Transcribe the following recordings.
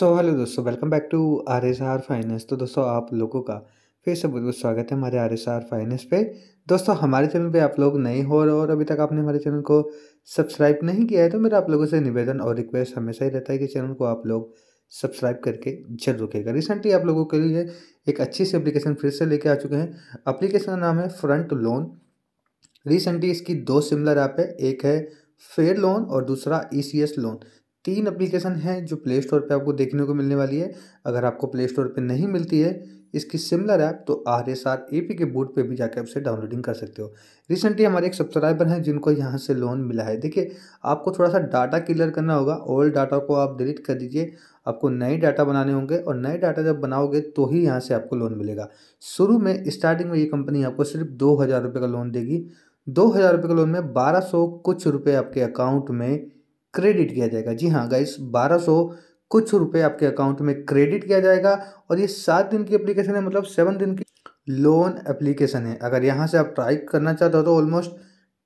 सो hello दोस्तों welcome back to R S R finance तो दोस्तों आप लोगों का फिर से बहुत बहुत स्वागत है हमारे आर एस आर फाइनेंस पे दोस्तों हमारे चैनल पे आप लोग नए हो रहे और अभी तक आपने हमारे चैनल को सब्सक्राइब नहीं किया है तो मेरा आप लोगों से निवेदन और रिक्वेस्ट हमेशा ही रहता है कि चैनल को आप लोग सब्सक्राइब करके जरूर रुकेगा रिसेंटली आप लोगों के लिए एक अच्छी सी एप्लीकेशन फिर से लेके आ चुके हैं अप्लीकेशन का नाम है फ्रंट लोन रिसेंटली इसकी दो सिमिलर ऐप है एक है फेयर लोन और दूसरा ई e लोन तीन एप्लीकेशन हैं जो प्ले स्टोर पर आपको देखने को मिलने वाली है अगर आपको प्ले स्टोर पर नहीं मिलती है इसकी सिमिलर ऐप तो R S R A P के बोर्ड पे भी जाकर आपसे डाउनलोडिंग कर सकते हो रिसेंटली हमारे एक सब्सक्राइबर हैं जिनको यहाँ से लोन मिला है देखिए आपको थोड़ा सा डाटा क्लियर करना होगा ओल्ड डाटा को आप डिलीट कर दीजिए आपको नए डाटा बनाने होंगे और नए डाटा जब बनाओगे तो ही यहाँ से आपको लोन मिलेगा शुरू में स्टार्टिंग में ये कंपनी आपको सिर्फ दो हज़ार रुपये का लोन देगी दो हज़ार रुपये का लोन में बारह सौ कुछ रुपये आपके अकाउंट में क्रेडिट किया जाएगा जी हाँ गाइस बारह सौ कुछ रुपए आपके अकाउंट में क्रेडिट किया जाएगा और ये सात दिन की एप्लीकेशन है मतलब सेवन दिन की लोन एप्लीकेशन है अगर यहाँ से आप ट्राई करना चाहते हो तो ऑलमोस्ट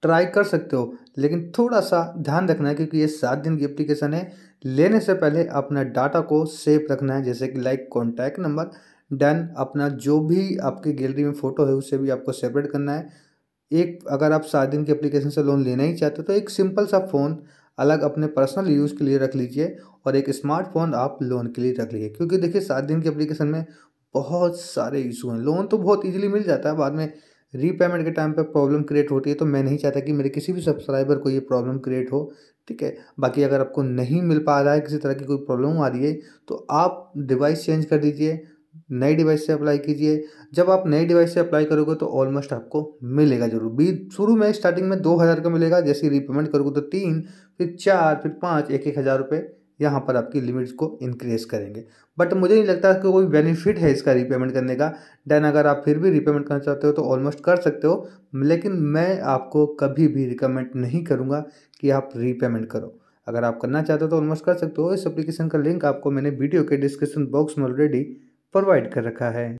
ट्राई कर सकते हो लेकिन थोड़ा सा ध्यान रखना है क्योंकि ये सात दिन की एप्लीकेशन है लेने से पहले अपना डाटा को सेफ रखना है जैसे कि लाइक कॉन्टैक्ट नंबर डन अपना जो भी आपकी गैलरी में फ़ोटो है उसे भी आपको सेपरेट करना है एक अगर आप सात दिन की एप्लीकेशन से लोन लेना ही चाहते हो तो एक सिंपल सा फ़ोन अलग अपने पर्सनल यूज़ के लिए रख लीजिए और एक स्मार्टफोन आप लोन के लिए रख लीजिए क्योंकि देखिए सात दिन की अप्लीकेशन में बहुत सारे इशू हैं लोन तो बहुत ईजिली मिल जाता है बाद में रीपेमेंट के टाइम पर प्रॉब्लम क्रिएट होती है तो मैं नहीं चाहता कि मेरे किसी भी सब्सक्राइबर को ये प्रॉब्लम क्रिएट हो ठीक है बाकी अगर आपको नहीं मिल पा रहा है किसी तरह की कोई प्रॉब्लम आ रही है तो आप डिवाइस चेंज कर दीजिए नई डिवाइस से अप्लाई कीजिए जब आप नई डिवाइस से अप्लाई करोगे तो ऑलमोस्ट आपको मिलेगा जरूर बी शुरू में स्टार्टिंग में दो हज़ार का मिलेगा जैसे रीपेमेंट करोगे तो तीन फिर चार फिर पाँच एक एक हज़ार रुपये यहाँ पर आपकी लिमिट्स को इंक्रीज करेंगे बट मुझे नहीं लगता कि कोई बेनिफिट है इसका रीपेमेंट करने का देन अगर आप फिर भी रीपेमेंट करना चाहते हो तो ऑलमोस्ट कर सकते हो लेकिन मैं आपको कभी भी रिकमेंड नहीं करूँगा कि आप रीपेमेंट करो अगर आप करना चाहते हो तो ऑलमोस्ट कर सकते हो इस एप्लीकेशन का लिंक आपको मैंने वीडियो के डिस्क्रिप्शन बॉक्स में ऑलरेडी प्रोवाइड कर रखा है।